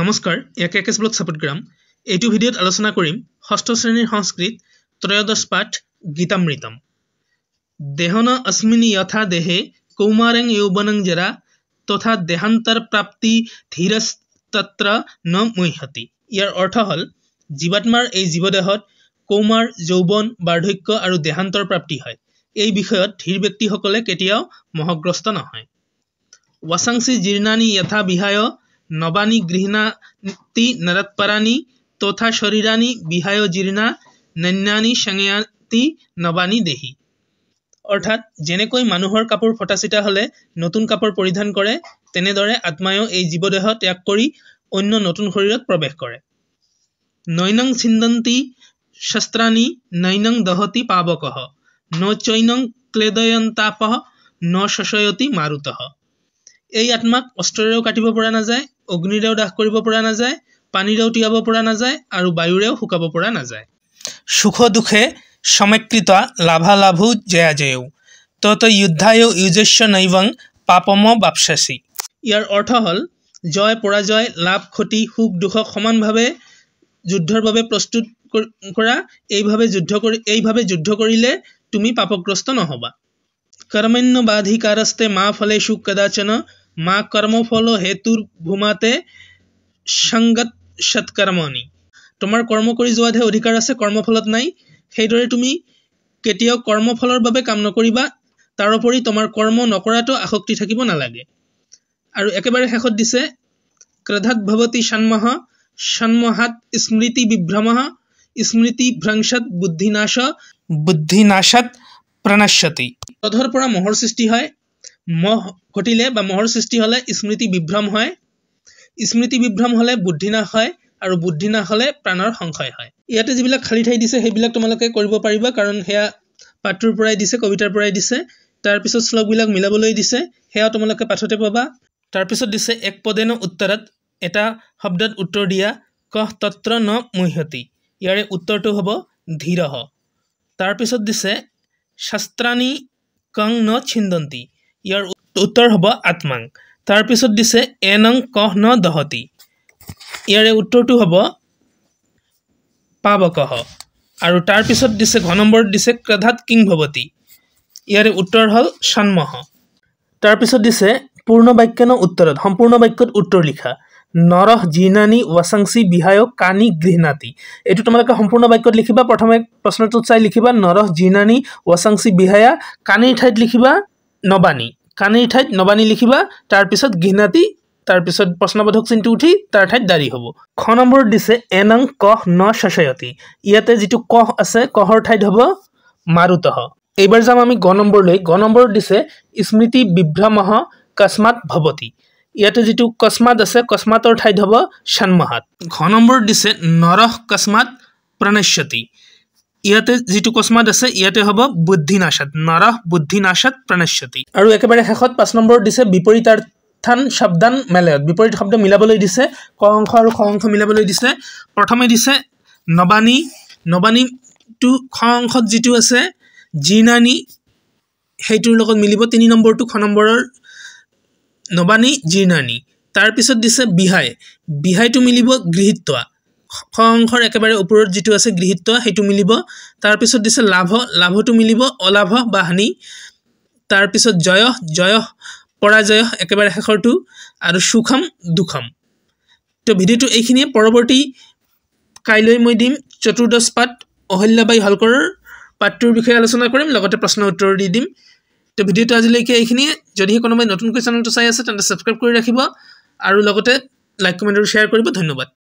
নমস্কাৰ ইয়াকে একেছ ব্লক চাপটগ্ৰাম এইটো ভিডিঅ'ত আলোচনা কৰিম ষষ্ঠ শ্ৰেণীৰ সংস্কৃত ত্ৰয়োদশ পাঠ গীতামৃতম দেহন অস্মিন যথা দেহে কৌমাৰং য়ৌৱনং জৰা তথা দেহান্তৰ প্ৰাপ্তি ধীৰস্তত্ৰ ন মহ্যতি ইয়াৰ অৰ্থ হ'ল জীৱাত্মাৰ এই জীৱদেহত কৌমাৰ যৌৱন বাৰ্ধক্য আৰু দেহান্তৰ প্ৰাপ্তি হয় এই বিষয়ত ধীৰ ব্যক্তিসকলে কেতিয়াও মহগ্ৰস্ত নহয় ৱাচাংচি জীৰ্ণানী য়থা বিহায় নবানি গৃহীণাতি নরৎপরাণী তথা শরীরানি বিহায় জীর্ণা নন্যানি সংয়াতি নবানি দেহি অৰ্থাৎ যেনেকৈ মানুহৰ কাপোৰ ফটা চিটা হ'লে নতুন কাপোৰ পৰিধান কৰে তেনেদৰে আত্মায়ো এই জীৱদেহ ত্যাগ কৰি অন্য নতুন শৰীৰত প্ৰৱেশ কৰে নৈনং ছিন্দন্তি শস্ত্ৰাণী নৈনং দহতি পাৱকহ ন চৈনং ক্লেদয়ন্তাপহ ন শশয়তি মাৰুতঃ এই আত্মাক অস্ত্ৰৰেও কাটিব পৰা নাযায় অগ্নিৰেও দাহ কৰিব পৰা নাযায় পানীৰেও তিয়াব পৰা নাযায় আৰু বায়ুৰেও শুকাব পৰা নাযায় সুখ দুখে সমেকৃত লাভালাভো জয়া জয়ও তত যুদ্ধায়ো ইউজস্য নৈবং পাপম বাপসাসী ইয়াৰ অৰ্থ হ'ল জয় পৰাজয় লাভ ক্ষতি সুখ দুখ সমানভাৱে যুদ্ধৰ বাবে প্ৰস্তুত কৰা এইভাৱে যুদ্ধ কৰি এইভাৱে যুদ্ধ কৰিলে তুমি পাপগ্ৰস্ত নহ'বা কৰ্মণ্য বাধিকাৰস্তে মা ফলে সুখ কদাচন মা কৰ্মফলহেতুৰ ভূমাতে সংগত সৎকৰ্মণি তোমাৰ কৰ্ম কৰি যোৱাতহে অধিকাৰ আছে কৰ্মফলত নাই সেইদৰে তুমি কেতিয়াও কৰ্মফলৰ বাবে কাম নকৰিবা তাৰোপৰি তোমাৰ কৰ্ম নকৰাতো আসক্তি থাকিব নালাগে আৰু একেবাৰে শেষত দিছে ক্ৰধাত ভৱতি সন্মহ ষণ্মহাত স্মৃতি বিভ্ৰমহ স্মৃতি ভ্ৰংশত বুদ্ধিনাশ বুদ্ধিনাশাত প্ৰণশ্যতি ক্ৰধৰ পৰা মহৰ সৃষ্টি হয় মহ ঘটিলে বা মহৰ সৃষ্টি হ'লে স্মৃতি বিভ্ৰম হয় স্মৃতি বিভ্ৰম হ'লে বুদ্ধিনাশ হয় আৰু বুদ্ধিনাশ হ'লে প্ৰাণৰ সংশয় হয় ইয়াতে যিবিলাক খালী ঠাই দিছে সেইবিলাক তোমালোকে কৰিব পাৰিবা কাৰণ সেয়া পাঠটোৰ পৰাই দিছে কবিতাৰ পৰাই দিছে তাৰপিছত শ্লোকবিলাক মিলাবলৈ দিছে সেয়াও তোমালোকে পাঠতে পাবা তাৰপিছত দিছে এক পদে ন উত্তৰত এটা শব্দত উত্তৰ দিয়া কহ তত্ৰ ন মহ্যতি ইয়াৰে উত্তৰটো হ'ব ধীৰহ তাৰপিছত দিছে শাস্ত্ৰাণী কং ন ছিন্দন্তী ইয়াৰ উত্তৰ হ'ব আত্মাং তাৰপিছত দিছে এনং কহ ন দহতি ইয়াৰে উত্তৰটো হ'ব পাব কহ আৰু তাৰপিছত দিছে ঘ নম্বৰত দিছে ক্ৰধাত কিং ভৱতী ইয়াৰে উত্তৰ হ'ল ষণমহ তাৰপিছত দিছে পূৰ্ণ বাক্য ন উত্তৰত সম্পূৰ্ণ বাক্যত উত্তৰ লিখা নৰহ জিনানী ৱাচাংচি বিহায় কানি গৃহনাতি এইটো তোমালোকে সম্পূৰ্ণ বাক্যত লিখিবা প্ৰথমে প্ৰশ্নটোত চাই লিখিবা নৰহ জিনানী ৱাচাংচি বিহায়া কানিৰ ঠাইত লিখিবা নবানী কানীৰ ঠাইত নবানী লিখিবা তাৰপিছত ঘৃণাতি তাৰপিছত প্ৰশ্নবোধক চিনটো উঠি তাৰ ঠাইত দাৰি হ'ব খ নম্বৰত দিছে এনং কহ ন শ্বয়তী ইয়াতে যিটো কহ আছে কহৰ ঠাইত হ'ব মাৰুতহ এইবাৰ যাম আমি গ নম্বৰলৈ গ নম্বৰত দিছে স্মৃতি বিভ্ৰমহ কস্মাত ভৱতী ইয়াতে যিটো কস্মাত আছে কস্মাতৰ ঠাইত হ'ব ছানমাহাত ঘ নম্বৰত দিছে নৰহ কস্মাত প্ৰণশ্যতী ইয়াতে যিটো কচমাত আছে ইয়াতে হ'ব বুদ্ধিনাশাত নাশাত নৰহ বুদ্ধি প্ৰণশ্যতি আৰু একেবাৰে শেষত পাঁচ নম্বৰত দিছে বিপৰীতাৰ্থান শব্দান মেলয়ত বিপৰীত শব্দ মিলাবলৈ দিছে ক অংশ আৰু খ অংশ মিলাবলৈ দিছে প্ৰথমে দিছে নবানী নবানীটো খ অংশত যিটো আছে জিৰ্ণানী সেইটোৰ লগত মিলিব তিনি নম্বৰটো খ নম্বৰৰ নবানী জিৰ্ণানী তাৰপিছত দিছে বিহাই বিহাইটো মিলিব গৃহীত্বা খং অংশৰ একেবাৰে ওপৰত যিটো আছে গৃহীত্ব সেইটো মিলিব তাৰপিছত দিছে লাভ লাভটো মিলিব অলাভ বা হানি তাৰপিছত জয় জয় পৰাজয় একেবাৰে শেষৰটো আৰু সুষম দুখম তো ভিডিঅ'টো এইখিনিয়ে পৰৱৰ্তী কাইলৈ মই দিম চতুৰ্দশ পাঠ অহল্যাবাই হলকৰৰ পাঠটোৰ বিষয়ে আলোচনা কৰিম লগতে প্ৰশ্ন উত্তৰ দি দিম তো ভিডিঅ'টো আজিলৈকে এইখিনিয়ে যদিহে কোনোবাই নতুনকৈ চেনেলটো চাই আছে তেন্তে ছাবস্ক্ৰাইব কৰি ৰাখিব আৰু লগতে লাইক কমেণ্ট আৰু শ্বেয়াৰ কৰিব ধন্যবাদ